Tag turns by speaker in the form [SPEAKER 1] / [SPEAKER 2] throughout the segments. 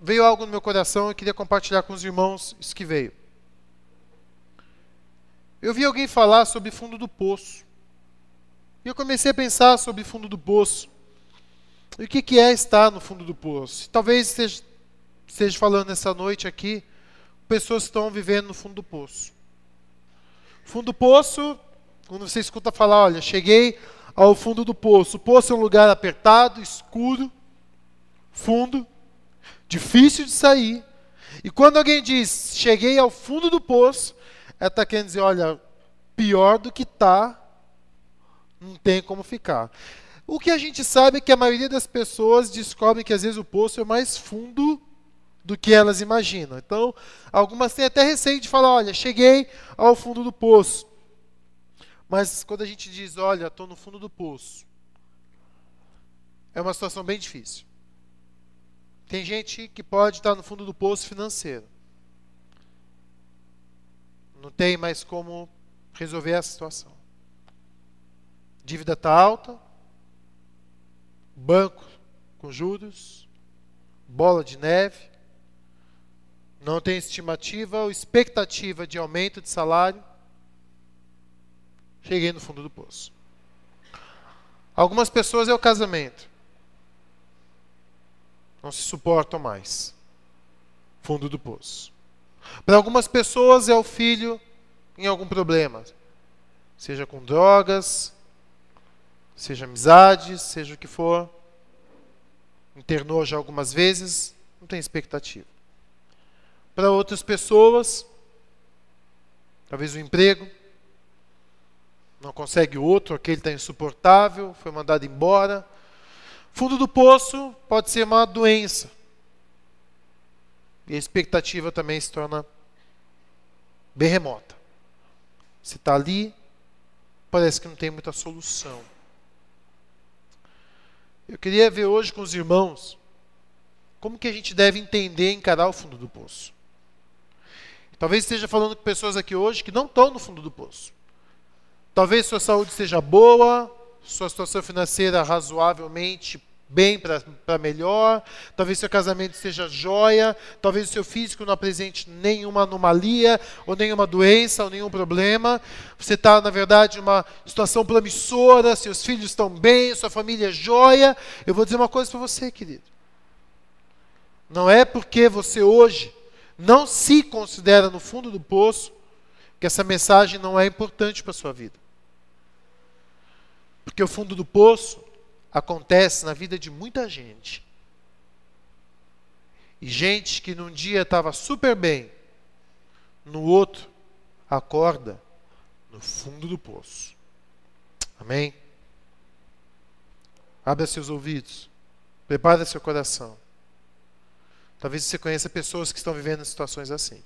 [SPEAKER 1] veio algo no meu coração e queria compartilhar com os irmãos isso que veio. Eu vi alguém falar sobre fundo do poço. E eu comecei a pensar sobre fundo do poço. E o que, que é estar no fundo do poço? Talvez esteja, esteja falando nessa noite aqui, pessoas que estão vivendo no fundo do poço. Fundo do poço, quando você escuta falar, olha, cheguei ao fundo do poço. O poço é um lugar apertado, escuro, fundo difícil de sair. E quando alguém diz, cheguei ao fundo do poço, ela é está querendo dizer, olha, pior do que está, não tem como ficar. O que a gente sabe é que a maioria das pessoas descobrem que às vezes o poço é mais fundo do que elas imaginam. Então, algumas têm até receio de falar, olha, cheguei ao fundo do poço. Mas quando a gente diz, olha, estou no fundo do poço, é uma situação bem difícil. Tem gente que pode estar no fundo do poço financeiro. Não tem mais como resolver essa situação. Dívida está alta, banco com juros, bola de neve, não tem estimativa ou expectativa de aumento de salário. Cheguei no fundo do poço. Algumas pessoas é o casamento não se suportam mais. Fundo do poço. Para algumas pessoas é o filho em algum problema, seja com drogas, seja amizade, seja o que for. Internou já algumas vezes, não tem expectativa. Para outras pessoas, talvez o um emprego, não consegue outro, aquele está insuportável, foi mandado embora, Fundo do poço pode ser uma doença. E a expectativa também se torna bem remota. Você está ali, parece que não tem muita solução. Eu queria ver hoje com os irmãos como que a gente deve entender e encarar o fundo do poço. Talvez esteja falando com pessoas aqui hoje que não estão no fundo do poço. Talvez sua saúde seja boa, sua situação financeira razoavelmente bem para melhor, talvez seu casamento seja joia, talvez o seu físico não apresente nenhuma anomalia, ou nenhuma doença, ou nenhum problema. Você está, na verdade, numa situação promissora, seus filhos estão bem, sua família é joia. Eu vou dizer uma coisa para você, querido. Não é porque você hoje não se considera no fundo do poço que essa mensagem não é importante para a sua vida. Porque o fundo do poço acontece na vida de muita gente. E gente que num dia estava super bem, no outro acorda no fundo do poço. Amém? Abra seus ouvidos, prepare seu coração. Talvez você conheça pessoas que estão vivendo situações assim.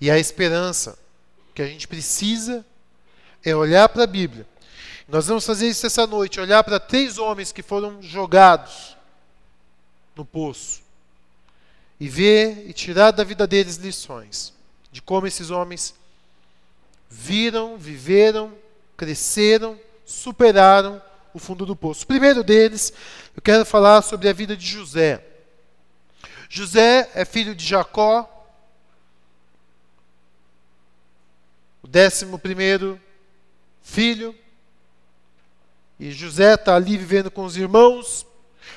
[SPEAKER 1] E a esperança que a gente precisa é olhar para a Bíblia nós vamos fazer isso essa noite, olhar para três homens que foram jogados no poço e ver e tirar da vida deles lições de como esses homens viram, viveram, cresceram, superaram o fundo do poço. O primeiro deles, eu quero falar sobre a vida de José. José é filho de Jacó, o décimo primeiro filho. E José está ali vivendo com os irmãos.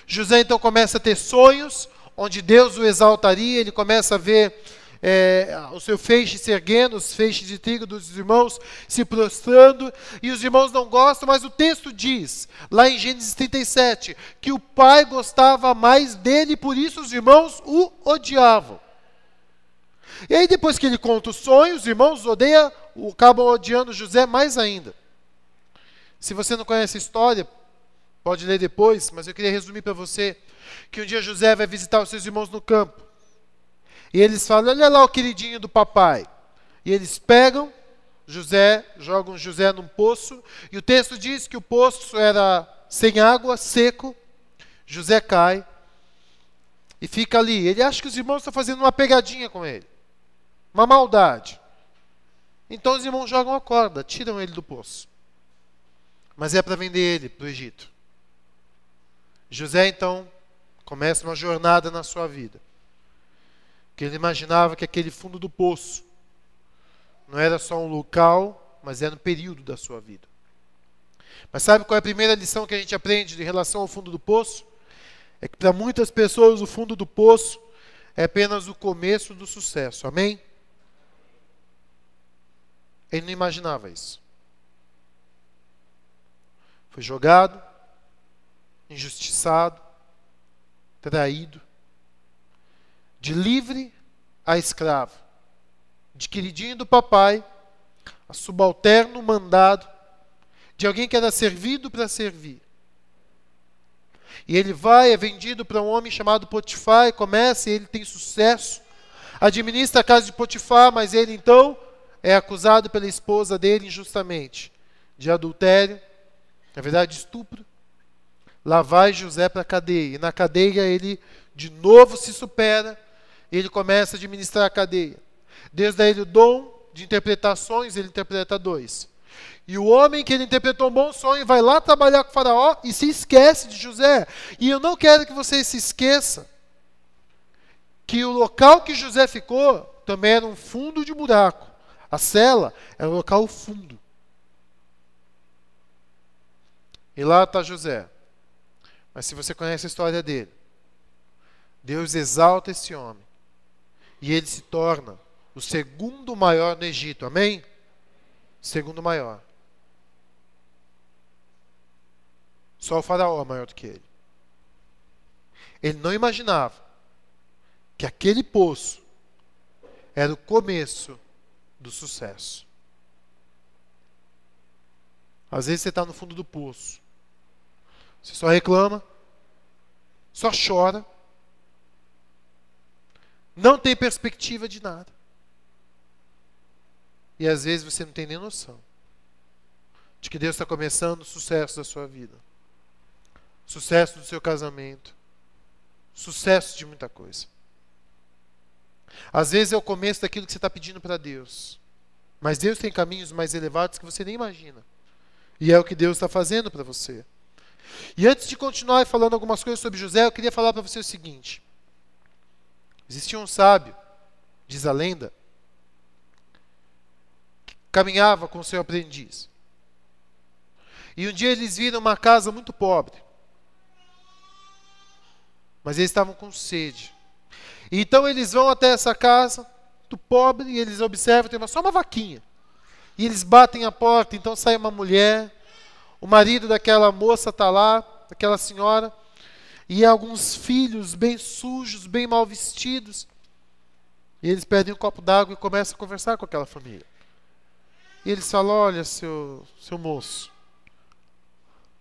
[SPEAKER 1] José então começa a ter sonhos, onde Deus o exaltaria, ele começa a ver é, o seu feixe se erguendo, os feixes de trigo dos irmãos se prostrando, e os irmãos não gostam, mas o texto diz, lá em Gênesis 37, que o pai gostava mais dele, por isso os irmãos o odiavam. E aí, depois que ele conta os sonhos, os irmãos odeiam, acabam odiando José mais ainda. Se você não conhece a história, pode ler depois, mas eu queria resumir para você que um dia José vai visitar os seus irmãos no campo. E eles falam: Olha lá o queridinho do papai. E eles pegam José, jogam José num poço, e o texto diz que o poço era sem água, seco. José cai e fica ali. Ele acha que os irmãos estão fazendo uma pegadinha com ele, uma maldade. Então os irmãos jogam a corda, tiram ele do poço mas é para vender ele para o Egito. José então começa uma jornada na sua vida, que ele imaginava que aquele fundo do poço não era só um local, mas era um período da sua vida. Mas sabe qual é a primeira lição que a gente aprende em relação ao fundo do poço? É que para muitas pessoas o fundo do poço é apenas o começo do sucesso. Amém? Ele não imaginava isso. Foi jogado, injustiçado, traído. De livre a escravo, de queridinho do papai, a subalterno mandado, de alguém que era servido para servir. E ele vai, é vendido para um homem chamado Potifar, e começa, e ele tem sucesso, administra a casa de Potifar, mas ele então é acusado pela esposa dele injustamente de adultério na verdade, estupro. Lá vai José para a cadeia. E na cadeia ele de novo se supera. Ele começa a administrar a cadeia. Deus dá ele o dom de interpretações, ele interpreta dois. E o homem que ele interpretou um bom sonho vai lá trabalhar com o faraó e se esquece de José. E eu não quero que você se esqueça que o local que José ficou também era um fundo de buraco. A cela era um local fundo. E lá está José. Mas se você conhece a história dele, Deus exalta esse homem. E ele se torna o segundo maior no Egito. Amém? Segundo maior. Só o faraó é maior do que ele. Ele não imaginava que aquele poço era o começo do sucesso. Às vezes você está no fundo do poço. Você só reclama, só chora, não tem perspectiva de nada. E às vezes você não tem nem noção de que Deus está começando o sucesso da sua vida, sucesso do seu casamento, sucesso de muita coisa. Às vezes é o começo daquilo que você está pedindo para Deus. Mas Deus tem caminhos mais elevados que você nem imagina. E é o que Deus está fazendo para você. E antes de continuar falando algumas coisas sobre José, eu queria falar para você o seguinte: existia um sábio, diz a lenda, que caminhava com seu aprendiz. E um dia eles viram uma casa muito pobre. Mas eles estavam com sede. então eles vão até essa casa do pobre e eles observam, tem uma, só uma vaquinha. E eles batem a porta, então sai uma mulher o marido daquela moça está lá, daquela senhora, e alguns filhos bem sujos, bem mal vestidos. E eles pedem um copo d'água e começam a conversar com aquela família. E eles falam: Olha, seu, seu moço,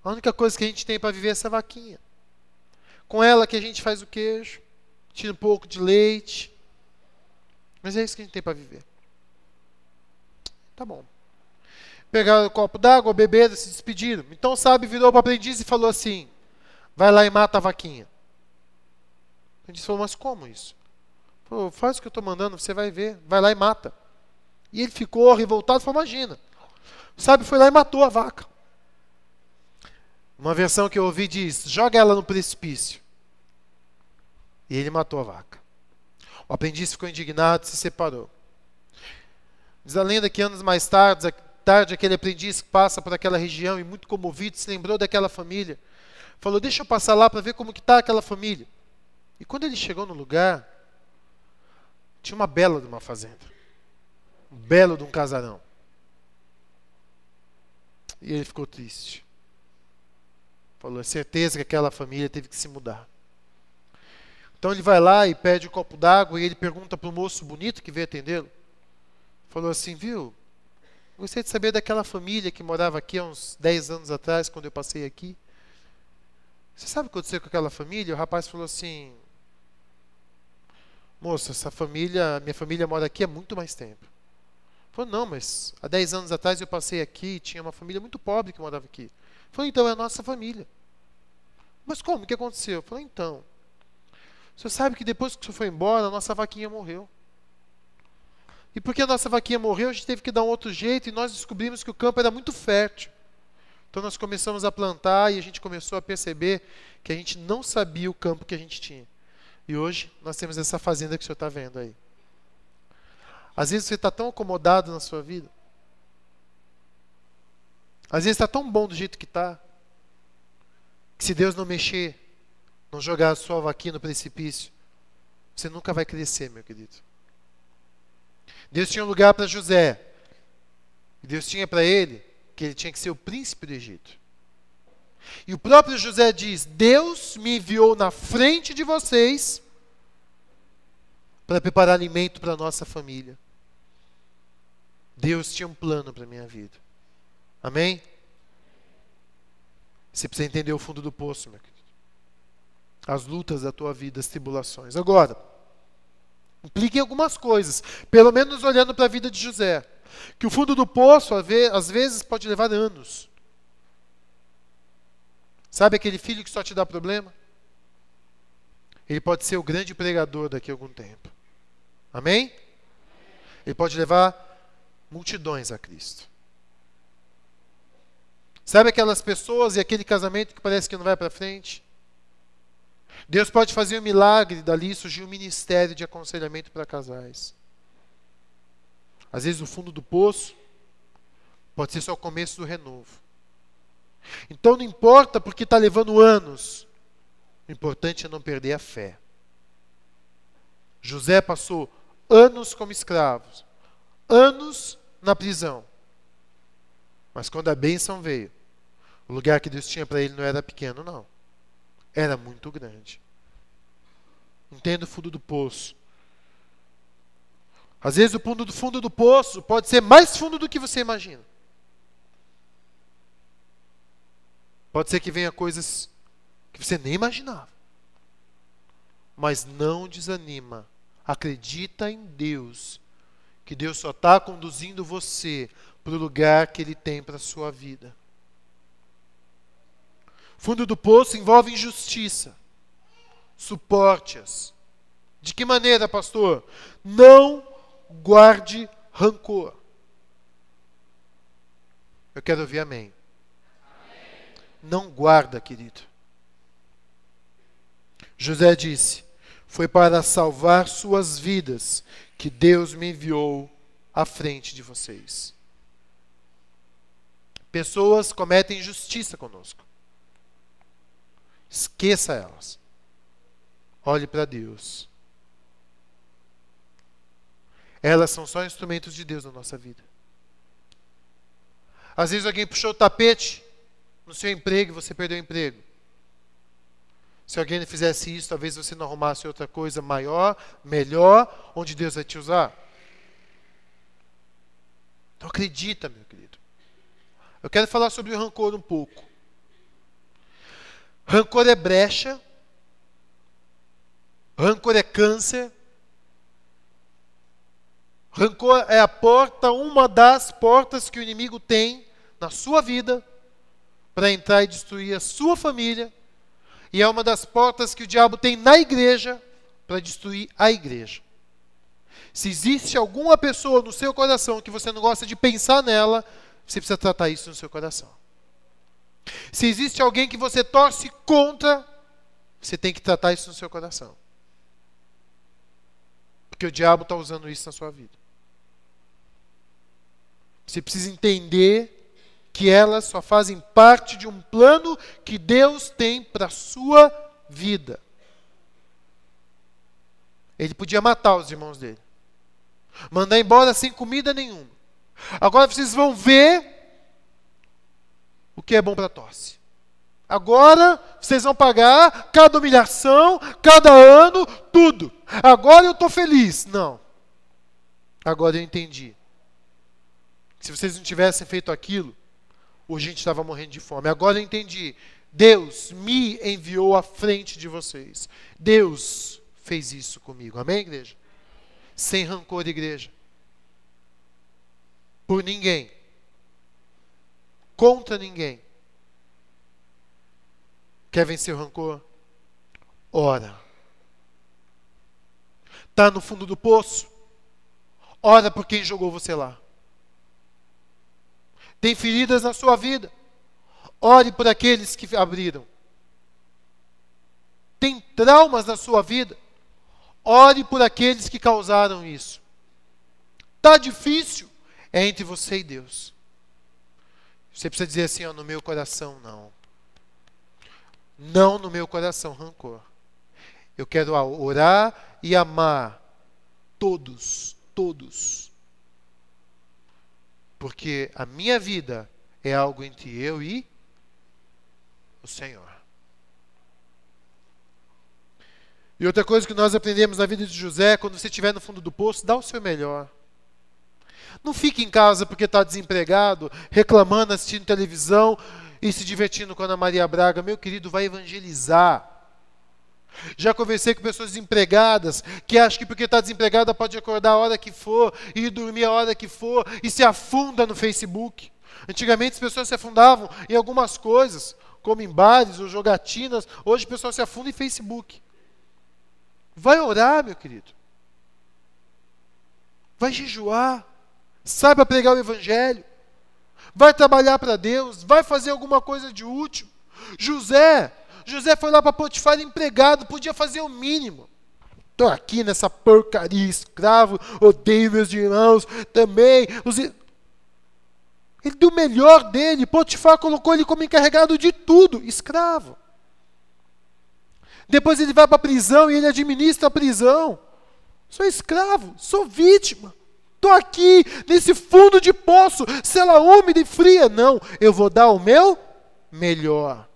[SPEAKER 1] a única coisa que a gente tem para viver é essa vaquinha. Com ela que a gente faz o queijo, tira um pouco de leite. Mas é isso que a gente tem para viver. Tá bom pegaram um copo d'água, beberam, se despediram. Então o sábio virou para o aprendiz e falou assim: vai lá e mata a vaquinha. O aprendiz falou: mas como isso? Falou, faz o que eu estou mandando, você vai ver, vai lá e mata. E ele ficou revoltado, e falou: imagina. O sábio foi lá e matou a vaca. Uma versão que eu ouvi diz: joga ela no precipício. E ele matou a vaca. O aprendiz ficou indignado e se separou. Diz a lenda que anos mais tarde, tarde, aquele aprendiz que passa por aquela região e muito comovido se lembrou daquela família. Falou: "Deixa eu passar lá para ver como que tá aquela família". E quando ele chegou no lugar, tinha uma bela de uma fazenda. Um belo de um casarão. E ele ficou triste. Falou: "É certeza que aquela família teve que se mudar". Então ele vai lá e pede um copo d'água e ele pergunta para o moço bonito que veio atendê-lo. Falou assim, viu? Gostaria de saber daquela família que morava aqui há uns 10 anos atrás, quando eu passei aqui. Você sabe o que aconteceu com aquela família? O rapaz falou assim: Moça, essa família, minha família mora aqui há muito mais tempo. Falou, não, mas há 10 anos atrás eu passei aqui e tinha uma família muito pobre que morava aqui. Falou, então é a nossa família. Mas como? O que aconteceu? Falou, então. O senhor sabe que depois que o senhor foi embora, a nossa vaquinha morreu. E porque a nossa vaquinha morreu, a gente teve que dar um outro jeito e nós descobrimos que o campo era muito fértil. Então nós começamos a plantar e a gente começou a perceber que a gente não sabia o campo que a gente tinha. E hoje nós temos essa fazenda que o senhor está vendo aí. Às vezes você está tão acomodado na sua vida. Às vezes está tão bom do jeito que está. Que se Deus não mexer, não jogar a sua vaquinha no precipício, você nunca vai crescer, meu querido. Deus tinha um lugar para José. Deus tinha para ele que ele tinha que ser o príncipe do Egito. E o próprio José diz: Deus me enviou na frente de vocês para preparar alimento para a nossa família. Deus tinha um plano para a minha vida. Amém? Você precisa entender o fundo do poço, meu querido. As lutas da tua vida, as tribulações. Agora implica em algumas coisas, pelo menos olhando para a vida de José. Que o fundo do poço, às vezes, pode levar anos. Sabe aquele filho que só te dá problema? Ele pode ser o grande pregador daqui a algum tempo. Amém? Ele pode levar multidões a Cristo. Sabe aquelas pessoas e aquele casamento que parece que não vai para frente? Deus pode fazer um milagre, dali surgir um ministério de aconselhamento para casais. Às vezes o fundo do poço pode ser só o começo do renovo. Então não importa porque está levando anos. O importante é não perder a fé. José passou anos como escravo, anos na prisão. Mas quando a bênção veio, o lugar que Deus tinha para ele não era pequeno, não era muito grande. Entenda o fundo do poço. Às vezes o fundo do fundo do poço pode ser mais fundo do que você imagina. Pode ser que venha coisas que você nem imaginava. Mas não desanima. Acredita em Deus. Que Deus só está conduzindo você para o lugar que Ele tem para a sua vida. Fundo do poço envolve injustiça. Suporte-as. De que maneira, pastor? Não guarde rancor. Eu quero ouvir amém. amém. Não guarda, querido. José disse: Foi para salvar suas vidas que Deus me enviou à frente de vocês. Pessoas cometem injustiça conosco. Esqueça elas. Olhe para Deus. Elas são só instrumentos de Deus na nossa vida. Às vezes alguém puxou o tapete no seu emprego e você perdeu o emprego. Se alguém não fizesse isso, talvez você não arrumasse outra coisa maior, melhor, onde Deus vai te usar. Então acredita, meu querido. Eu quero falar sobre o rancor um pouco. Rancor é brecha. Rancor é câncer. Rancor é a porta, uma das portas que o inimigo tem na sua vida para entrar e destruir a sua família. E é uma das portas que o diabo tem na igreja para destruir a igreja. Se existe alguma pessoa no seu coração que você não gosta de pensar nela, você precisa tratar isso no seu coração. Se existe alguém que você torce contra, você tem que tratar isso no seu coração. Porque o diabo está usando isso na sua vida. Você precisa entender que elas só fazem parte de um plano que Deus tem para a sua vida. Ele podia matar os irmãos dele, mandar embora sem comida nenhuma. Agora vocês vão ver o que é bom para a tosse. Agora vocês vão pagar cada humilhação, cada ano, tudo. Agora eu estou feliz. Não. Agora eu entendi. Se vocês não tivessem feito aquilo, hoje a gente estava morrendo de fome. Agora eu entendi. Deus me enviou à frente de vocês. Deus fez isso comigo. Amém, igreja? Sem rancor, igreja. Por ninguém contra ninguém. Quer vencer o rancor? Ora. Está no fundo do poço? Ora por quem jogou você lá. Tem feridas na sua vida? Ore por aqueles que abriram. Tem traumas na sua vida? Ore por aqueles que causaram isso. Está difícil? É entre você e Deus. Você precisa dizer assim, ó, no meu coração não. Não no meu coração, rancor. Eu quero orar e amar todos, todos. Porque a minha vida é algo entre eu e o Senhor. E outra coisa que nós aprendemos na vida de José, quando você estiver no fundo do poço, dá o seu melhor. Não fique em casa porque está desempregado, reclamando, assistindo televisão e se divertindo com Ana Maria Braga. Meu querido, vai evangelizar. Já conversei com pessoas desempregadas que acham que porque está desempregada pode acordar a hora que for, e dormir a hora que for e se afunda no Facebook. Antigamente as pessoas se afundavam em algumas coisas, como em bares ou jogatinas. Hoje o pessoal se afunda em Facebook. Vai orar, meu querido. Vai jejuar saiba pregar o Evangelho, vai trabalhar para Deus, vai fazer alguma coisa de útil. José, José foi lá para Potifar empregado, podia fazer o mínimo. Estou aqui nessa porcaria, escravo, odeio meus irmãos também. Os... Ele deu o melhor dele. Potifar colocou ele como encarregado de tudo, escravo. Depois ele vai para a prisão e ele administra a prisão. Sou escravo, sou vítima. Estou aqui nesse fundo de poço, cela úmida e fria. Não, eu vou dar o meu melhor.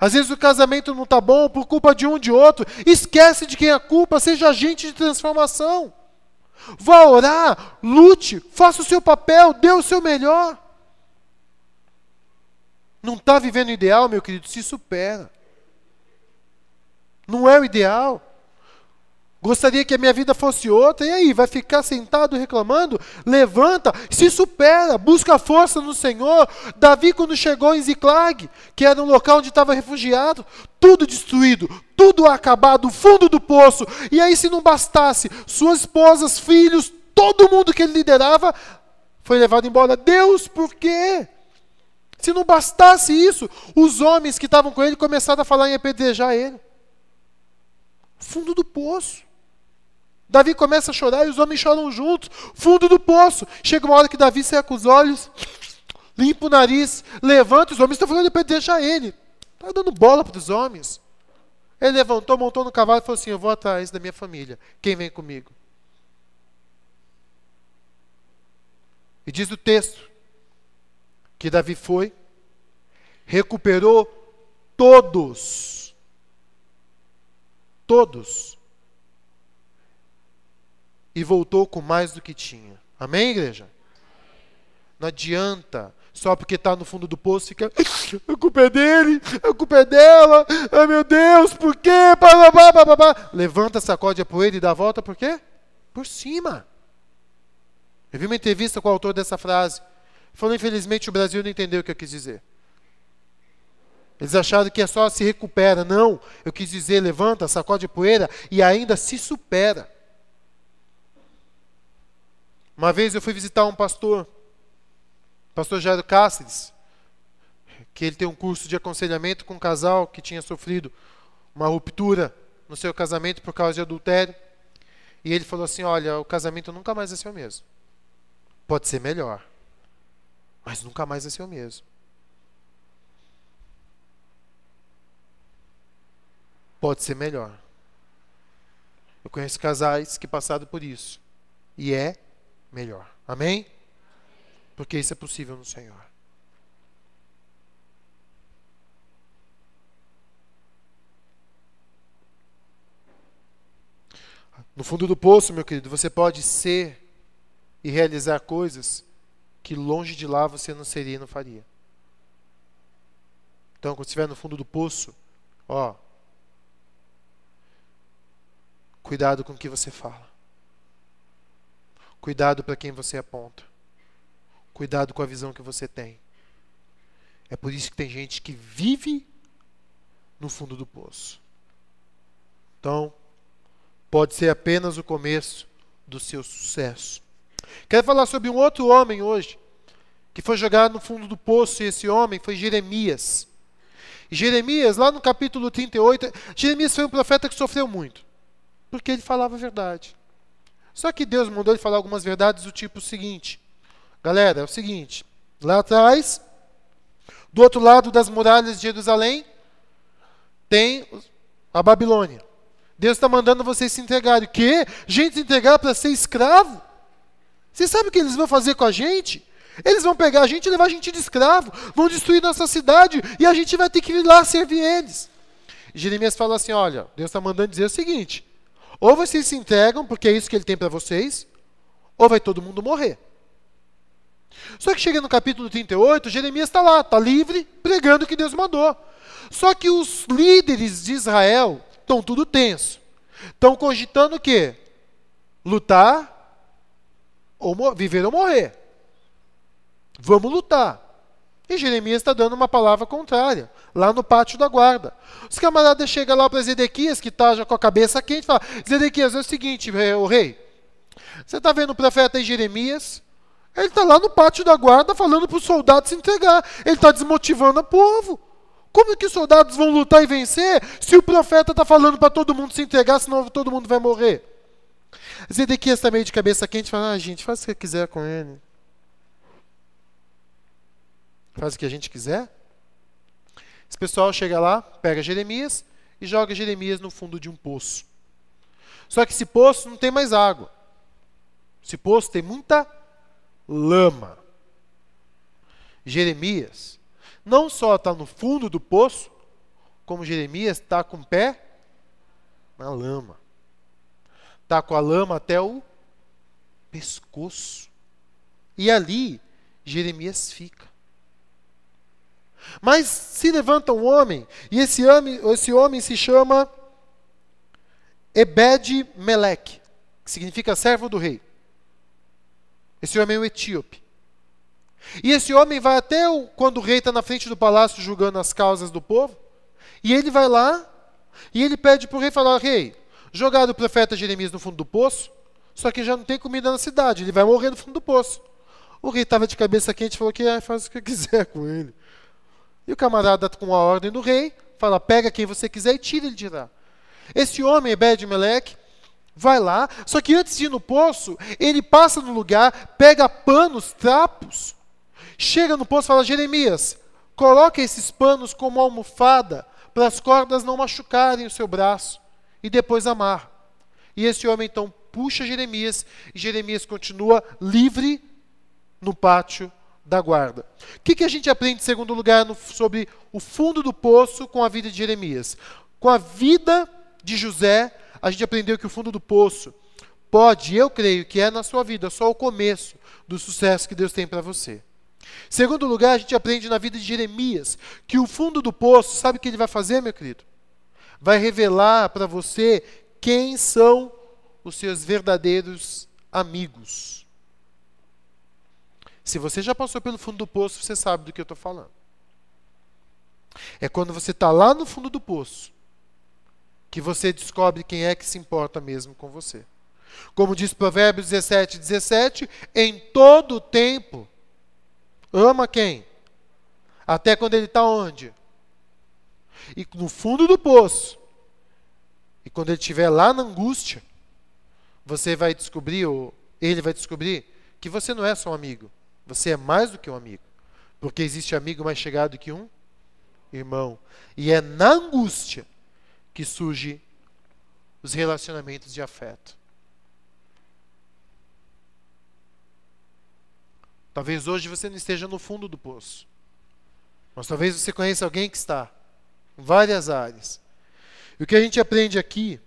[SPEAKER 1] Às vezes o casamento não está bom por culpa de um de outro. Esquece de quem é a culpa, seja agente de transformação. Vá orar, lute, faça o seu papel, dê o seu melhor. Não está vivendo o ideal, meu querido, se supera. Não é o ideal. Gostaria que a minha vida fosse outra, e aí? Vai ficar sentado reclamando? Levanta, se supera, busca força no Senhor. Davi, quando chegou em Ziclag, que era um local onde estava refugiado, tudo destruído, tudo acabado, fundo do poço. E aí, se não bastasse, suas esposas, filhos, todo mundo que ele liderava foi levado embora. Deus, por quê? Se não bastasse isso, os homens que estavam com ele começaram a falar em apedrejar ele. Fundo do poço. Davi começa a chorar e os homens choram juntos, fundo do poço. Chega uma hora que Davi seca os olhos, limpa o nariz, levanta, os homens estão falando para deixar ele. Está dando bola para os homens. Ele levantou, montou no cavalo e falou assim: Eu vou atrás da minha família. Quem vem comigo? E diz o texto que Davi foi, recuperou todos. Todos e voltou com mais do que tinha. Amém, igreja? Não adianta só porque está no fundo do poço fica. A culpa é dele, a culpa é dela, ai meu Deus, por quê? Pá, pá, pá, Levanta, sacode a poeira e dá a volta, por quê? Por cima. Eu vi uma entrevista com o autor dessa frase. Falou, infelizmente, o Brasil não entendeu o que eu quis dizer. Eles acharam que é só se recupera. Não, eu quis dizer, levanta, sacode a poeira e ainda se supera. Uma vez eu fui visitar um pastor, pastor Jairo Cáceres, que ele tem um curso de aconselhamento com um casal que tinha sofrido uma ruptura no seu casamento por causa de adultério. E ele falou assim: Olha, o casamento nunca mais vai é ser o mesmo. Pode ser melhor, mas nunca mais vai é ser o mesmo. Pode ser melhor. Eu conheço casais que passaram por isso. E é melhor. Amém? Porque isso é possível no Senhor. No fundo do poço, meu querido, você pode ser e realizar coisas que longe de lá você não seria e não faria. Então, quando estiver no fundo do poço, ó, cuidado com o que você fala. Cuidado para quem você aponta. Cuidado com a visão que você tem. É por isso que tem gente que vive no fundo do poço. Então, pode ser apenas o começo do seu sucesso. Quero falar sobre um outro homem hoje, que foi jogado no fundo do poço, e esse homem foi Jeremias. Jeremias, lá no capítulo 38, Jeremias foi um profeta que sofreu muito, porque ele falava a verdade. Só que Deus mandou ele falar algumas verdades do tipo seguinte. Galera, é o seguinte, lá atrás, do outro lado das muralhas de Jerusalém, tem a Babilônia. Deus está mandando vocês se entregarem. O quê? Gente se entregar para ser escravo? Você sabe o que eles vão fazer com a gente? Eles vão pegar a gente e levar a gente de escravo, vão destruir nossa cidade e a gente vai ter que ir lá servir eles. Jeremias fala assim: olha, Deus está mandando dizer o seguinte: ou vocês se entregam, porque é isso que ele tem para vocês, ou vai todo mundo morrer. Só que chega no capítulo 38, Jeremias está lá, está livre, pregando o que Deus mandou. Só que os líderes de Israel estão tudo tenso. Estão cogitando o quê? Lutar, ou viver ou morrer. Vamos lutar. E Jeremias está dando uma palavra contrária, lá no pátio da guarda. Os camaradas chegam lá para Zedequias, que está já com a cabeça quente, e falam: Zedequias, é o seguinte, o rei, você está vendo o profeta Jeremias? Ele está lá no pátio da guarda falando para os soldados se entregar. Ele está desmotivando o povo. Como é que os soldados vão lutar e vencer se o profeta está falando para todo mundo se entregar, senão todo mundo vai morrer? Zedequias está meio de cabeça quente, fala: ah, gente, faz o que quiser com ele faz o que a gente quiser. Esse pessoal chega lá, pega Jeremias e joga Jeremias no fundo de um poço. Só que esse poço não tem mais água. Esse poço tem muita lama. Jeremias não só está no fundo do poço, como Jeremias está com o pé na lama. Está com a lama até o pescoço. E ali Jeremias fica. Mas se levanta um homem, e esse homem, esse homem se chama Ebed Meleque, que significa servo do rei. Esse homem é um etíope. E esse homem vai até o, quando o rei está na frente do palácio julgando as causas do povo, e ele vai lá, e ele pede para o rei falar, rei, jogaram o profeta Jeremias no fundo do poço, só que já não tem comida na cidade, ele vai morrer no fundo do poço. O rei estava de cabeça quente e falou que é, faz o que quiser com ele. E o camarada, tá com a ordem do rei, fala: pega quem você quiser e tira ele de lá. Esse homem, Ebed Meleque, vai lá, só que antes de ir no poço, ele passa no lugar, pega panos, trapos, chega no poço e fala: Jeremias, coloca esses panos como almofada para as cordas não machucarem o seu braço e depois amarra. E esse homem então puxa Jeremias e Jeremias continua livre no pátio da guarda. O que, que a gente aprende, em segundo lugar, no, sobre o fundo do poço com a vida de Jeremias? Com a vida de José, a gente aprendeu que o fundo do poço pode, eu creio que é na sua vida, só o começo do sucesso que Deus tem para você. Segundo lugar, a gente aprende na vida de Jeremias que o fundo do poço, sabe o que ele vai fazer, meu querido? Vai revelar para você quem são os seus verdadeiros amigos. Se você já passou pelo fundo do poço, você sabe do que eu estou falando. É quando você está lá no fundo do poço que você descobre quem é que se importa mesmo com você. Como diz Provérbios 17, 17, em todo o tempo, ama quem? Até quando ele está onde? E no fundo do poço. E quando ele estiver lá na angústia, você vai descobrir, ou ele vai descobrir, que você não é só um amigo. Você é mais do que um amigo. Porque existe amigo mais chegado que um irmão. E é na angústia que surge os relacionamentos de afeto. Talvez hoje você não esteja no fundo do poço. Mas talvez você conheça alguém que está em várias áreas. E o que a gente aprende aqui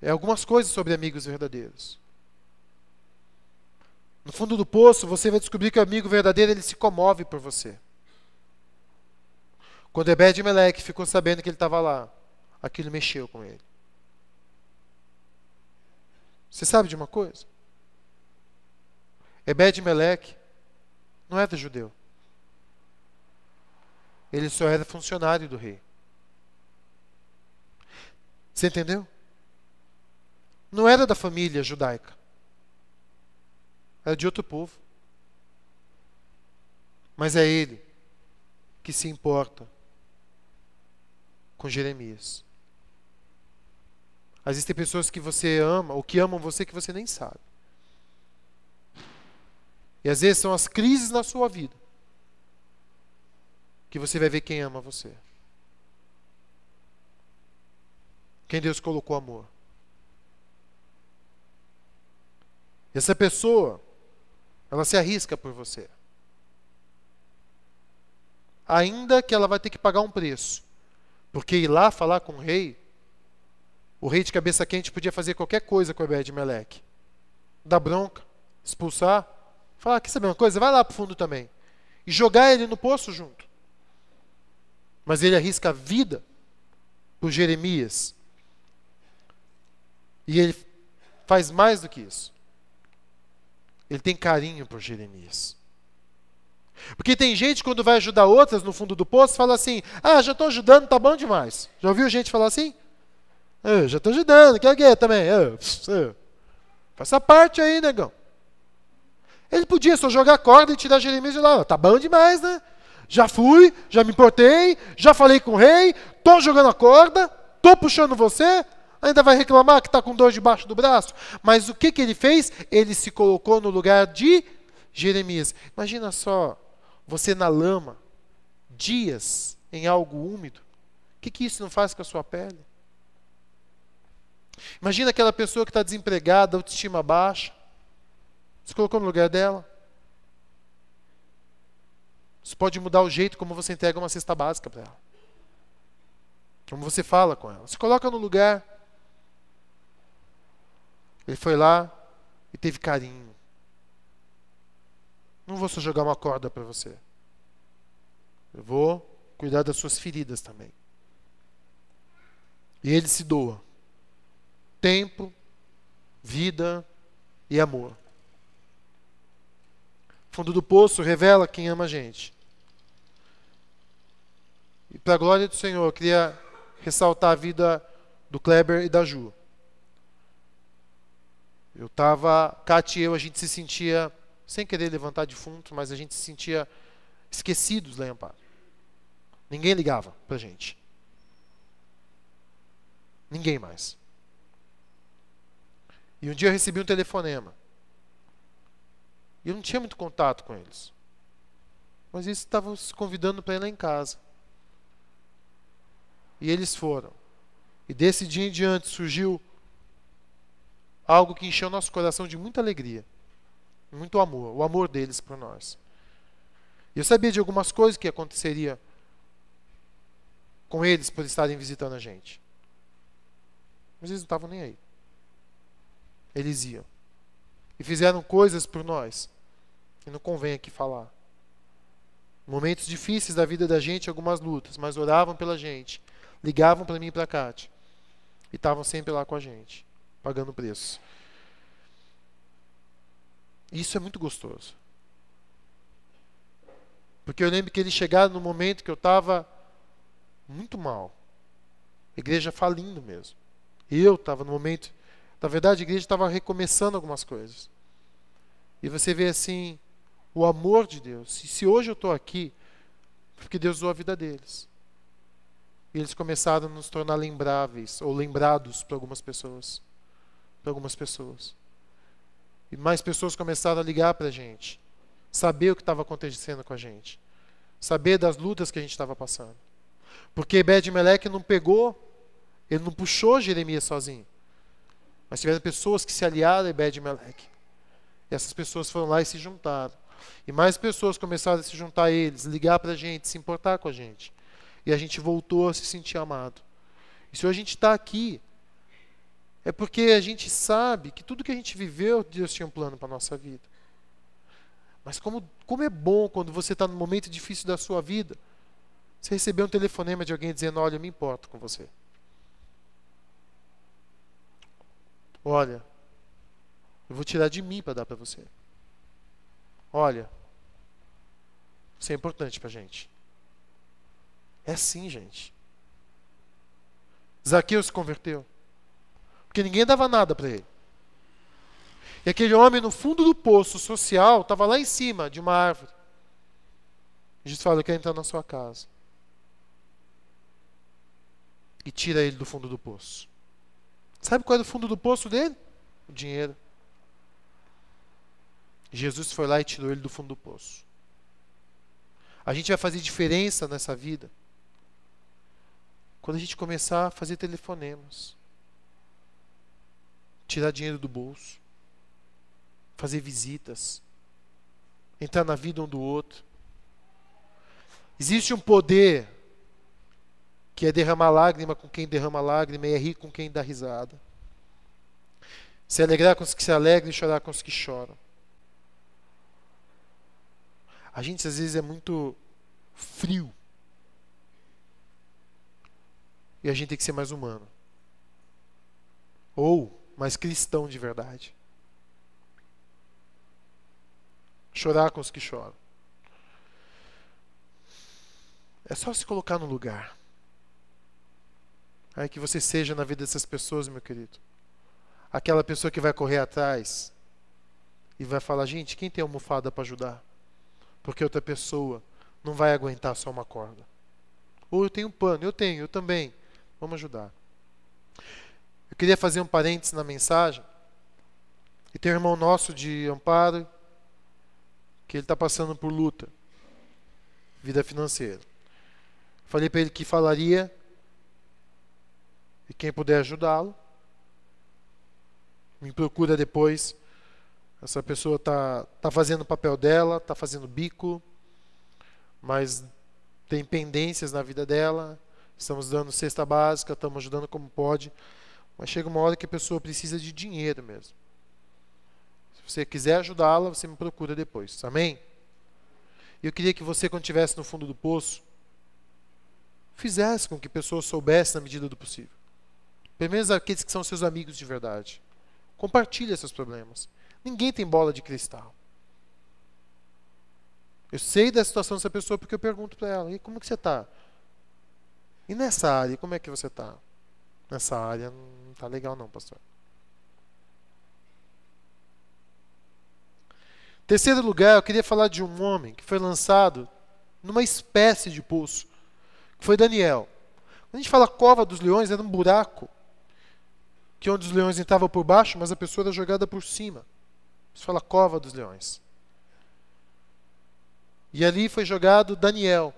[SPEAKER 1] é algumas coisas sobre amigos verdadeiros. No fundo do poço, você vai descobrir que o amigo verdadeiro ele se comove por você. Quando Ebed e Meleque ficou sabendo que ele estava lá, aquilo mexeu com ele. Você sabe de uma coisa? Ebed Meleque não era é judeu. Ele só era funcionário do rei. Você entendeu? Não era da família judaica era é de outro povo. Mas é ele que se importa com Jeremias. Existem pessoas que você ama, ou que amam você, que você nem sabe. E às vezes são as crises na sua vida que você vai ver quem ama você. Quem Deus colocou amor. Essa pessoa ela se arrisca por você. Ainda que ela vai ter que pagar um preço. Porque ir lá falar com o rei, o rei de cabeça quente podia fazer qualquer coisa com Ebed Meleque. Dar bronca, expulsar, falar, quer saber uma coisa? Vai lá pro fundo também. E jogar ele no poço junto. Mas ele arrisca a vida por Jeremias. E ele faz mais do que isso. Ele tem carinho por Jeremias. Porque tem gente, quando vai ajudar outras no fundo do poço, fala assim: Ah, já estou ajudando, tá bom demais. Já ouviu gente falar assim? Ah, já estou ajudando, quer que também? Ah, ah. Faça parte aí, negão. Ele podia só jogar corda e tirar Jeremias de lá. Tá bom demais, né? Já fui, já me importei, já falei com o rei, estou jogando a corda, estou puxando você, ainda vai reclamar que está com dor debaixo do braço. Mas o que, que ele fez? Ele se colocou no lugar de Jeremias. Imagina só, você na lama, dias em algo úmido. O que, que isso não faz com a sua pele? Imagina aquela pessoa que está desempregada, autoestima baixa. Se colocou no lugar dela. Isso pode mudar o jeito como você entrega uma cesta básica para ela. Como você fala com ela. Se coloca no lugar. Ele foi lá e teve carinho. Não vou só jogar uma corda para você. Eu vou cuidar das suas feridas também. E ele se doa. Tempo, vida e amor. Fundo do poço revela quem ama a gente. E para a glória do Senhor, eu queria ressaltar a vida do Kleber e da Ju. Eu estava, Kate e eu, a gente se sentia, sem querer levantar defunto, mas a gente se sentia esquecidos lá em Amparo. Ninguém ligava para a gente. Ninguém mais. E um dia eu recebi um telefonema. E eu não tinha muito contato com eles. Mas eles estavam se convidando para ir lá em casa. E eles foram. E desse dia em diante surgiu algo que encheu nosso coração de muita alegria, muito amor, o amor deles para nós. Eu sabia de algumas coisas que aconteceria com eles por estarem visitando a gente. Mas eles não estavam nem aí. Eles iam. E fizeram coisas por nós que não convém aqui falar. Momentos difíceis da vida da gente, algumas lutas, mas oravam pela gente, ligavam para mim e para a Kátia. E estavam sempre lá com a gente pagando preço. Isso é muito gostoso. Porque eu lembro que eles chegaram no momento que eu estava muito mal. A igreja falindo mesmo. Eu estava no momento. Na verdade, a igreja estava recomeçando algumas coisas. E você vê assim, o amor de Deus. E se hoje eu estou aqui, é porque Deus usou a vida deles. E eles começaram a nos tornar lembráveis ou lembrados para algumas pessoas para algumas pessoas. E mais pessoas começaram a ligar para a gente, saber o que estava acontecendo com a gente, saber das lutas que a gente estava passando. Porque Bed-Meleque não pegou, ele não puxou Jeremias sozinho. Mas tiveram pessoas que se aliaram a Ebed-Meleque. Essas pessoas foram lá e se juntaram. E mais pessoas começaram a se juntar a eles, ligar para a gente, se importar com a gente. E a gente voltou a se sentir amado. E se hoje a gente está aqui, é porque a gente sabe que tudo que a gente viveu, Deus tinha um plano para a nossa vida. Mas como, como é bom quando você está num momento difícil da sua vida, você receber um telefonema de alguém dizendo, olha, eu me importo com você. Olha, eu vou tirar de mim para dar para você. Olha, isso é importante para a gente. É assim, gente. Zaqueu se converteu. Porque ninguém dava nada para ele. E aquele homem no fundo do poço social estava lá em cima de uma árvore. Jesus fala: Eu quero entrar na sua casa. E tira ele do fundo do poço. Sabe qual era é o fundo do poço dele? O dinheiro. Jesus foi lá e tirou ele do fundo do poço. A gente vai fazer diferença nessa vida quando a gente começar a fazer telefonemas tirar dinheiro do bolso, fazer visitas, entrar na vida um do outro. Existe um poder que é derramar lágrima com quem derrama lágrima e é rir com quem dá risada. Se alegrar com os que se alegram e chorar com os que choram. A gente às vezes é muito frio. E a gente tem que ser mais humano. Ou mas cristão de verdade. Chorar com os que choram. É só se colocar no lugar. Aí que você seja na vida dessas pessoas, meu querido. Aquela pessoa que vai correr atrás e vai falar: gente, quem tem almofada para ajudar? Porque outra pessoa não vai aguentar só uma corda. Ou eu tenho um pano, eu tenho, eu também. Vamos ajudar. Eu queria fazer um parênteses na mensagem. E tem um irmão nosso de amparo que ele está passando por luta, vida financeira. Falei para ele que falaria e quem puder ajudá-lo, me procura depois. Essa pessoa está tá fazendo o papel dela, está fazendo bico, mas tem pendências na vida dela. Estamos dando cesta básica, estamos ajudando como pode. Mas chega uma hora que a pessoa precisa de dinheiro mesmo. Se você quiser ajudá-la, você me procura depois. Amém? Eu queria que você, quando estivesse no fundo do poço, fizesse com que pessoas soubessem na medida do possível. Pelo menos aqueles que são seus amigos de verdade. Compartilhe seus problemas. Ninguém tem bola de cristal. Eu sei da situação dessa pessoa porque eu pergunto para ela: e como que você está? E nessa área, como é que você está? nessa área não tá legal não, pastor. Terceiro lugar, eu queria falar de um homem que foi lançado numa espécie de poço, que foi Daniel. Quando a gente fala cova dos leões, era um buraco que é onde os leões entravam por baixo, mas a pessoa era jogada por cima. Isso fala cova dos leões. E ali foi jogado Daniel.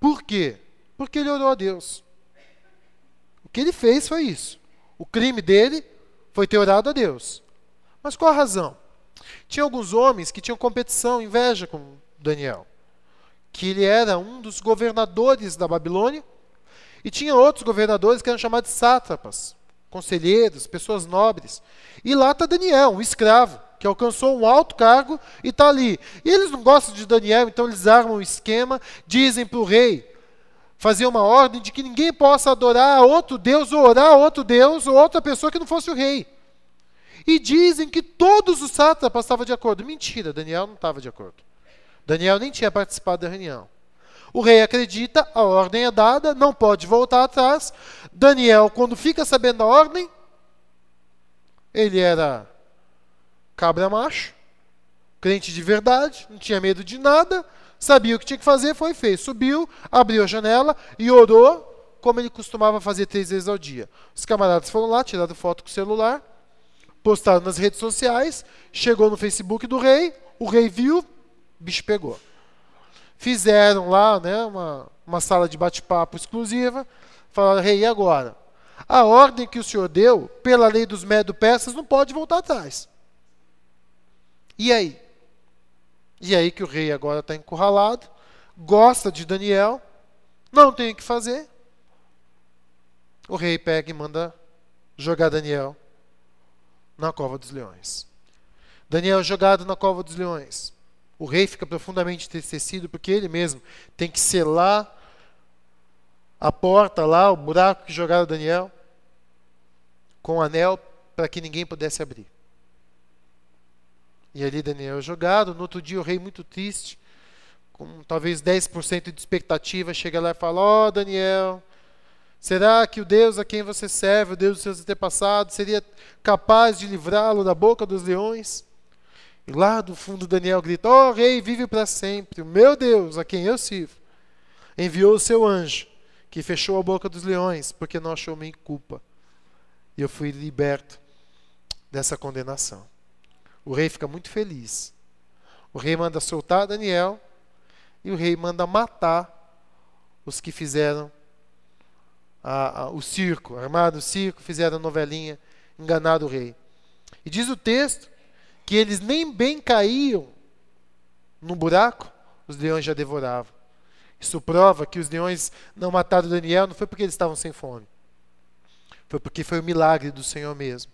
[SPEAKER 1] Por quê? Porque ele orou a Deus. O que ele fez foi isso. O crime dele foi ter orado a Deus. Mas qual a razão? Tinha alguns homens que tinham competição, inveja com Daniel, que ele era um dos governadores da Babilônia, e tinha outros governadores que eram chamados de sátrapas, conselheiros, pessoas nobres. E lá está Daniel, um escravo, que alcançou um alto cargo e está ali. E eles não gostam de Daniel, então eles armam um esquema, dizem para o rei: fazer uma ordem de que ninguém possa adorar a outro Deus, ou orar a outro Deus, ou outra pessoa que não fosse o rei. E dizem que todos os sátrapas estavam de acordo. Mentira, Daniel não estava de acordo. Daniel nem tinha participado da reunião. O rei acredita, a ordem é dada, não pode voltar atrás. Daniel, quando fica sabendo a ordem, ele era cabra macho, crente de verdade, não tinha medo de nada, sabia o que tinha que fazer, foi e fez. Subiu, abriu a janela e orou, como ele costumava fazer três vezes ao dia. Os camaradas foram lá, tiraram foto com o celular, postaram nas redes sociais, chegou no Facebook do rei, o rei viu, o bicho pegou. Fizeram lá né, uma, uma sala de bate-papo exclusiva, falaram, rei, e agora? A ordem que o senhor deu, pela lei dos medo peças não pode voltar atrás. E aí? E aí que o rei agora está encurralado, gosta de Daniel, não tem o que fazer. O rei pega e manda jogar Daniel na cova dos leões. Daniel é jogado na cova dos leões. O rei fica profundamente entristecido porque ele mesmo tem que selar a porta lá, o buraco que jogaram Daniel, com o anel para que ninguém pudesse abrir. E ali Daniel é jogado. No outro dia, o rei, muito triste, com talvez 10% de expectativa, chega lá e fala: Ó oh, Daniel, será que o Deus a quem você serve, o Deus dos seus antepassados, seria capaz de livrá-lo da boca dos leões? E lá do fundo, Daniel grita: Ó oh, rei, vive para sempre. O meu Deus a quem eu sirvo enviou o seu anjo, que fechou a boca dos leões, porque não achou minha culpa. E eu fui liberto dessa condenação. O rei fica muito feliz. O rei manda soltar Daniel e o rei manda matar os que fizeram a, a, o circo, armaram o circo, fizeram a novelinha, enganaram o rei. E diz o texto que eles nem bem caíam no buraco, os leões já devoravam. Isso prova que os leões não mataram Daniel, não foi porque eles estavam sem fome. Foi porque foi o milagre do Senhor mesmo.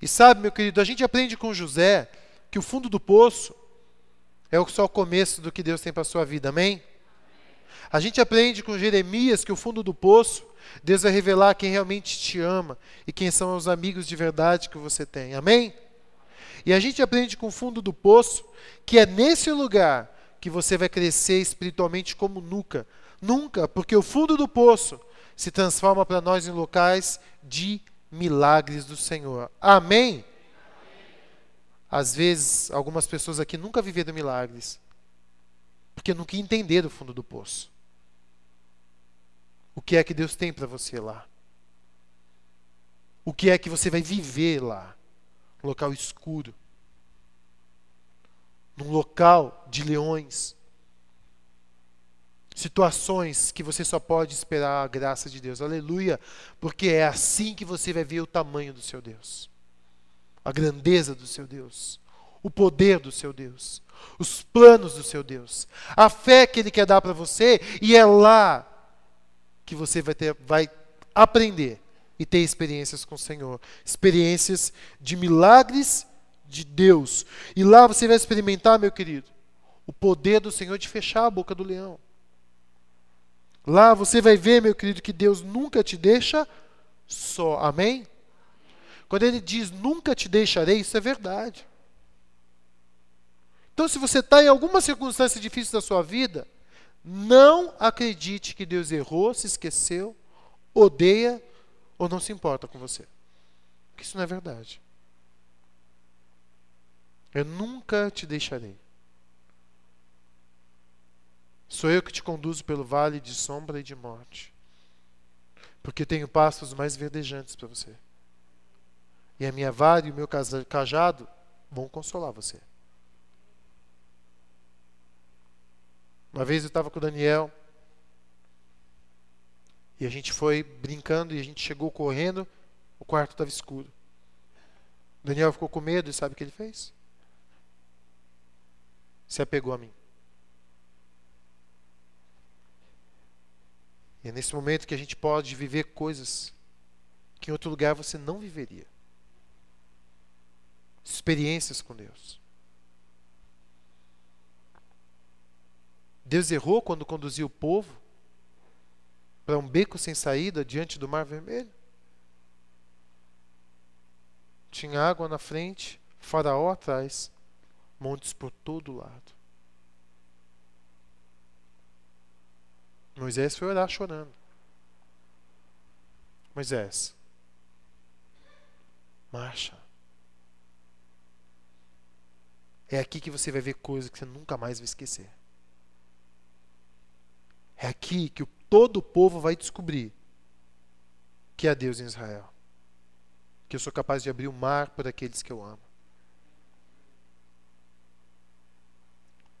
[SPEAKER 1] E sabe, meu querido, a gente aprende com José que o fundo do poço é só o começo do que Deus tem para a sua vida, amém? A gente aprende com Jeremias que o fundo do poço, Deus vai revelar quem realmente te ama e quem são os amigos de verdade que você tem, amém? E a gente aprende com o fundo do poço que é nesse lugar que você vai crescer espiritualmente como nunca. Nunca, porque o fundo do poço se transforma para nós em locais de milagres do Senhor. Amém? Às vezes, algumas pessoas aqui nunca viveram milagres, porque nunca entenderam o fundo do poço. O que é que Deus tem para você lá? O que é que você vai viver lá? no local escuro, num local de leões, situações que você só pode esperar a graça de Deus. Aleluia, porque é assim que você vai ver o tamanho do seu Deus, a grandeza do seu Deus, o poder do seu Deus, os planos do seu Deus, a fé que Ele quer dar para você, e é lá que você vai, ter, vai aprender e ter experiências com o Senhor experiências de milagres de Deus. E lá você vai experimentar, meu querido, o poder do Senhor de fechar a boca do leão Lá você vai ver, meu querido, que Deus nunca te deixa só. Amém? Quando ele diz nunca te deixarei, isso é verdade. Então, se você está em alguma circunstância difícil da sua vida, não acredite que Deus errou, se esqueceu, odeia ou não se importa com você. Porque isso não é verdade. Eu nunca te deixarei. Sou eu que te conduzo pelo vale de sombra e de morte, porque tenho pastos mais verdejantes para você. E a minha vara e o meu cajado vão consolar você. Uma vez eu estava com o Daniel e a gente foi brincando e a gente chegou correndo, o quarto estava escuro. O Daniel ficou com medo e sabe o que ele fez? Se apegou a mim. E é nesse momento que a gente pode viver coisas que em outro lugar você não viveria. Experiências com Deus. Deus errou quando conduziu o povo para um beco sem saída diante do Mar Vermelho. Tinha água na frente, Faraó atrás, montes por todo lado. Moisés foi orar chorando. Moisés, marcha. É aqui que você vai ver coisas que você nunca mais vai esquecer. É aqui que todo o povo vai descobrir que há Deus em Israel. Que eu sou capaz de abrir o mar por aqueles que eu amo.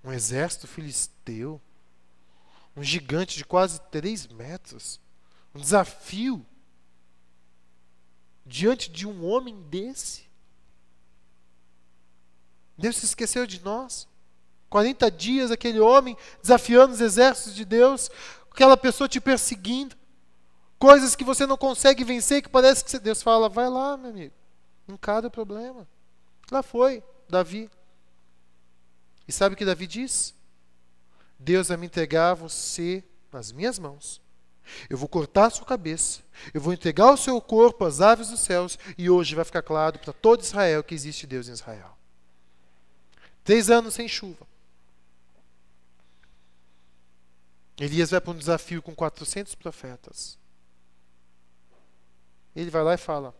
[SPEAKER 1] Um exército filisteu um gigante de quase 3 metros. Um desafio. Diante de um homem desse. Deus se esqueceu de nós. 40 dias aquele homem desafiando os exércitos de Deus, aquela pessoa te perseguindo, coisas que você não consegue vencer, que parece que Deus fala: vai lá, meu amigo, encara o problema. Lá foi Davi. E sabe o que Davi diz? Deus vai me entregar você nas minhas mãos. Eu vou cortar a sua cabeça, eu vou entregar o seu corpo às aves dos céus, e hoje vai ficar claro para todo Israel que existe Deus em Israel. Três anos sem chuva. Elias vai para um desafio com 400 profetas. Ele vai lá e fala: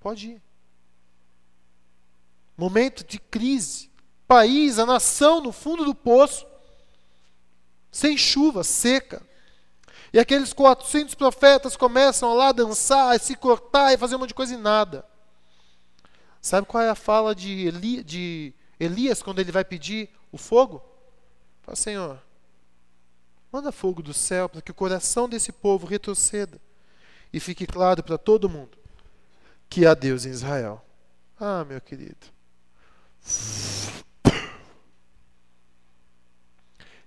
[SPEAKER 1] pode ir. Momento de crise. País, a nação no fundo do poço sem chuva, seca. E aqueles 400 profetas começam lá a dançar, a se cortar e fazer um monte de coisa e nada. Sabe qual é a fala de, Eli, de Elias quando ele vai pedir o fogo? Fala, Senhor, manda fogo do céu para que o coração desse povo retroceda e fique claro para todo mundo que há Deus em Israel. Ah, meu querido.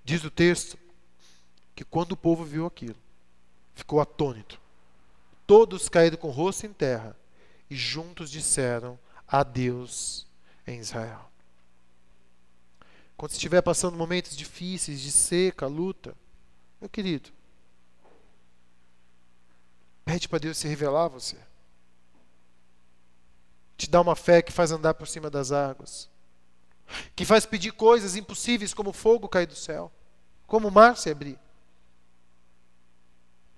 [SPEAKER 1] Diz o texto que quando o povo viu aquilo, ficou atônito. Todos caíram com o rosto em terra e juntos disseram adeus em Israel. Quando estiver passando momentos difíceis, de seca, luta, meu querido, pede para Deus se revelar a você. Te dá uma fé que faz andar por cima das águas que faz pedir coisas impossíveis como fogo cair do céu como o mar se abrir.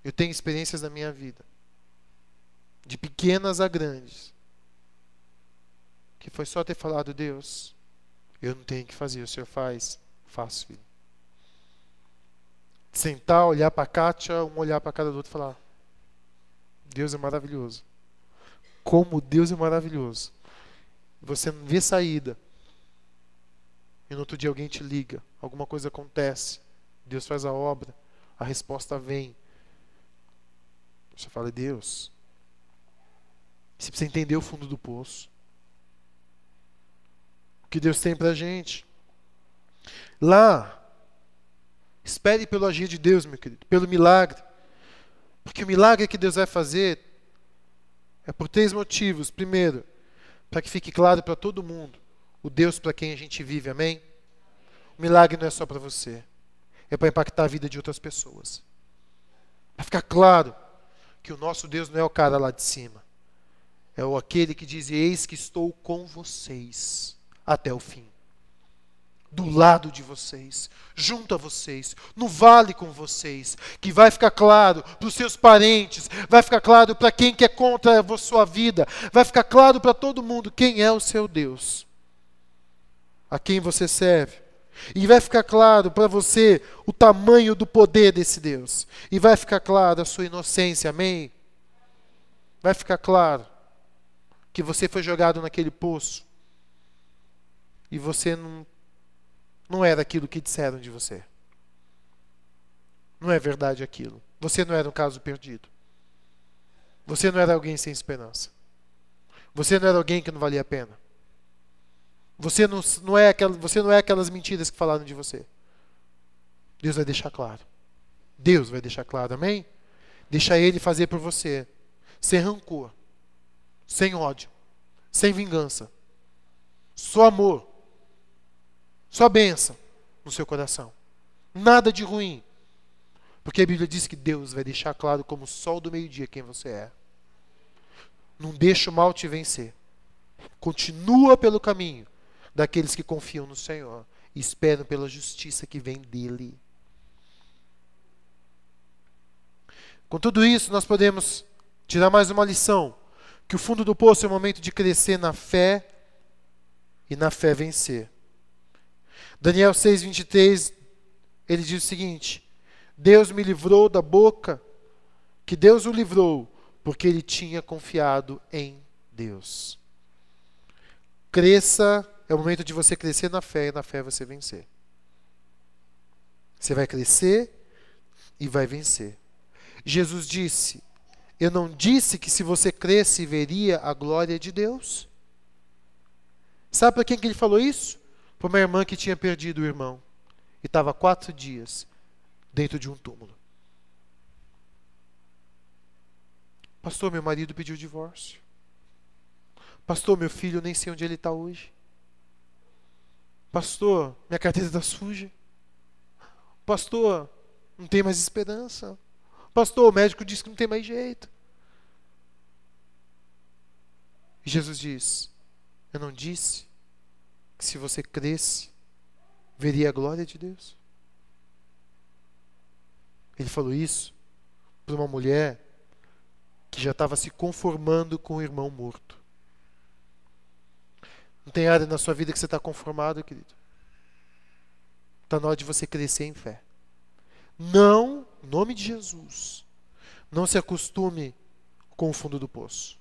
[SPEAKER 1] Eu tenho experiências na minha vida, de pequenas a grandes, que foi só ter falado, Deus, eu não tenho que fazer, o Senhor faz, faço, filho. Sentar, olhar para a Kátia, um olhar para a cara do outro e falar: Deus é maravilhoso. Como Deus é maravilhoso. Você não vê saída. E no outro dia alguém te liga, alguma coisa acontece. Deus faz a obra, a resposta vem. Você fala, Deus, você precisa entender o fundo do poço. O que Deus tem para a gente. Lá, espere pelo agir de Deus, meu querido, pelo milagre. Porque o milagre que Deus vai fazer é por três motivos. Primeiro, para que fique claro para todo mundo o Deus para quem a gente vive, amém? O milagre não é só para você é para impactar a vida de outras pessoas. Para ficar claro que o nosso Deus não é o cara lá de cima. É o aquele que diz: Eis que estou com vocês até o fim. Do lado de vocês, junto a vocês, no vale com vocês, que vai ficar claro para os seus parentes, vai ficar claro para quem quer é contra a sua vida, vai ficar claro para todo mundo quem é o seu Deus, a quem você serve, e vai ficar claro para você o tamanho do poder desse Deus. E vai ficar claro a sua inocência, amém? Vai ficar claro que você foi jogado naquele poço e você não, não era aquilo que disseram de você. Não é verdade aquilo. Você não era um caso perdido. Você não era alguém sem esperança. Você não era alguém que não valia a pena. Você não, não é você não é aquelas mentiras que falaram de você. Deus vai deixar claro. Deus vai deixar claro, amém? Deixa Ele fazer por você. Sem rancor. Sem ódio. Sem vingança. Só amor. Só bênção no seu coração. Nada de ruim. Porque a Bíblia diz que Deus vai deixar claro como o sol do meio-dia quem você é. Não deixa o mal te vencer. Continua pelo caminho daqueles que confiam no Senhor e esperam pela justiça que vem dele. Com tudo isso, nós podemos tirar mais uma lição: que o fundo do poço é o momento de crescer na fé e na fé vencer. Daniel 6:23 ele diz o seguinte: Deus me livrou da boca, que Deus o livrou, porque ele tinha confiado em Deus. Cresça é o momento de você crescer na fé e na fé você vencer. Você vai crescer e vai vencer. Jesus disse: Eu não disse que se você cresce veria a glória de Deus. Sabe para quem que ele falou isso? Para uma irmã que tinha perdido o irmão e estava quatro dias dentro de um túmulo. Pastor, meu marido pediu divórcio. Pastor, meu filho, nem sei onde ele está hoje. Pastor, minha carteira está suja. Pastor, não tem mais esperança. Pastor, o médico disse que não tem mais jeito. E Jesus diz: Eu não disse que se você cresce, veria a glória de Deus. Ele falou isso para uma mulher que já estava se conformando com o irmão morto. Não tem área na sua vida que você está conformado, querido. Está na hora de você crescer em fé. Não, em nome de Jesus, não se acostume com o fundo do poço.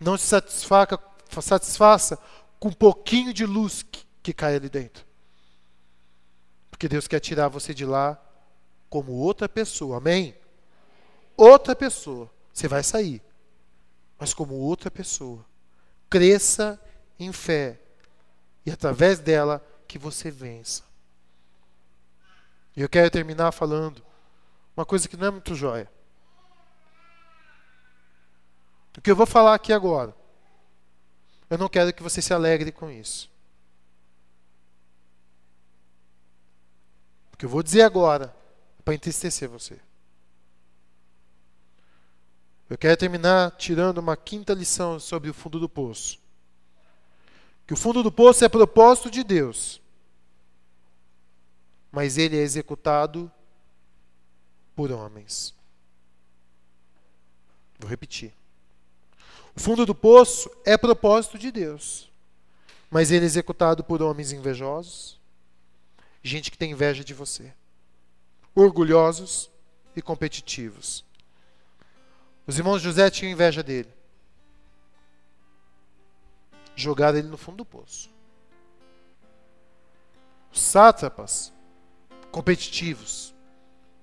[SPEAKER 1] Não se satisfaca, satisfaça com um pouquinho de luz que, que cai ali dentro. Porque Deus quer tirar você de lá como outra pessoa. Amém? Outra pessoa. Você vai sair, mas como outra pessoa cresça em fé e através dela que você vença. E eu quero terminar falando uma coisa que não é muito joia. O que eu vou falar aqui agora, eu não quero que você se alegre com isso. O que eu vou dizer agora é para entristecer você. Eu quero terminar tirando uma quinta lição sobre o fundo do poço. Que o fundo do poço é propósito de Deus, mas ele é executado por homens. Vou repetir. O fundo do poço é propósito de Deus, mas ele é executado por homens invejosos, gente que tem inveja de você, orgulhosos e competitivos. Os irmãos de José tinham inveja dele. Jogaram ele no fundo do poço. Os sátrapas, competitivos,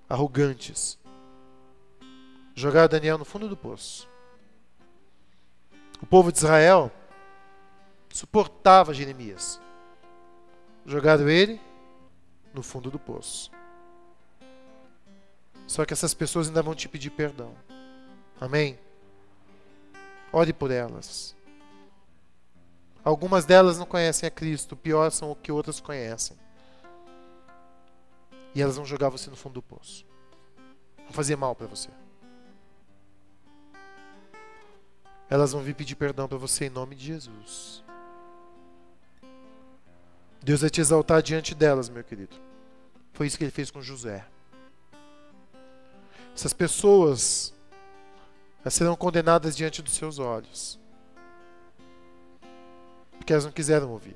[SPEAKER 1] arrogantes, jogaram Daniel no fundo do poço. O povo de Israel suportava Jeremias. Jogaram ele no fundo do poço. Só que essas pessoas ainda vão te pedir perdão. Amém? Ore por elas. Algumas delas não conhecem a Cristo, pior são o que outras conhecem. E elas vão jogar você no fundo do poço. Vão fazer mal para você. Elas vão vir pedir perdão para você em nome de Jesus. Deus vai te exaltar diante delas, meu querido. Foi isso que ele fez com José. Essas pessoas elas serão condenadas diante dos seus olhos. Porque elas não quiseram ouvir.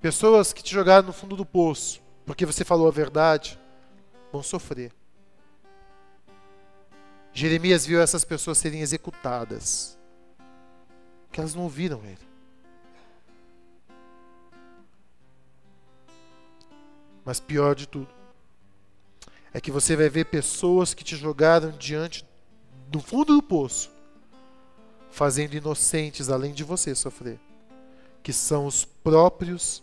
[SPEAKER 1] Pessoas que te jogaram no fundo do poço, porque você falou a verdade, vão sofrer. Jeremias viu essas pessoas serem executadas, porque elas não ouviram ele. Mas pior de tudo, é que você vai ver pessoas que te jogaram diante do fundo do poço, fazendo inocentes além de você sofrer, que são os próprios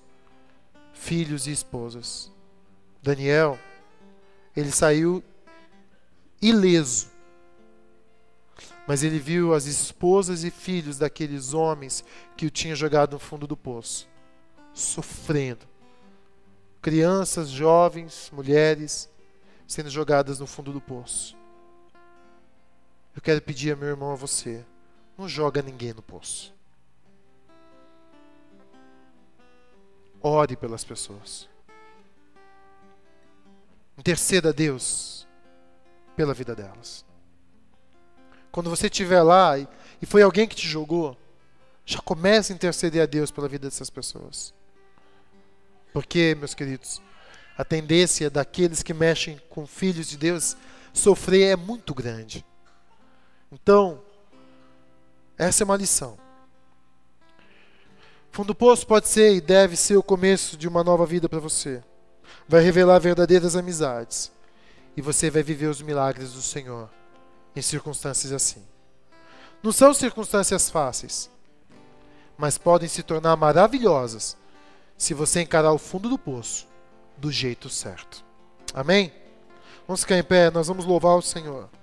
[SPEAKER 1] filhos e esposas. Daniel, ele saiu ileso, mas ele viu as esposas e filhos daqueles homens que o tinham jogado no fundo do poço, sofrendo. Crianças, jovens, mulheres sendo jogadas no fundo do poço. Eu quero pedir a meu irmão a você, não joga ninguém no poço. Ore pelas pessoas. Interceda a Deus pela vida delas. Quando você estiver lá e, e foi alguém que te jogou, já comece a interceder a Deus pela vida dessas pessoas. Porque, meus queridos, a tendência daqueles que mexem com filhos de Deus sofrer é muito grande. Então, essa é uma lição. Fundo do poço pode ser e deve ser o começo de uma nova vida para você. Vai revelar verdadeiras amizades. E você vai viver os milagres do Senhor em circunstâncias assim. Não são circunstâncias fáceis, mas podem se tornar maravilhosas se você encarar o fundo do poço do jeito certo. Amém? Vamos ficar em pé, nós vamos louvar o Senhor.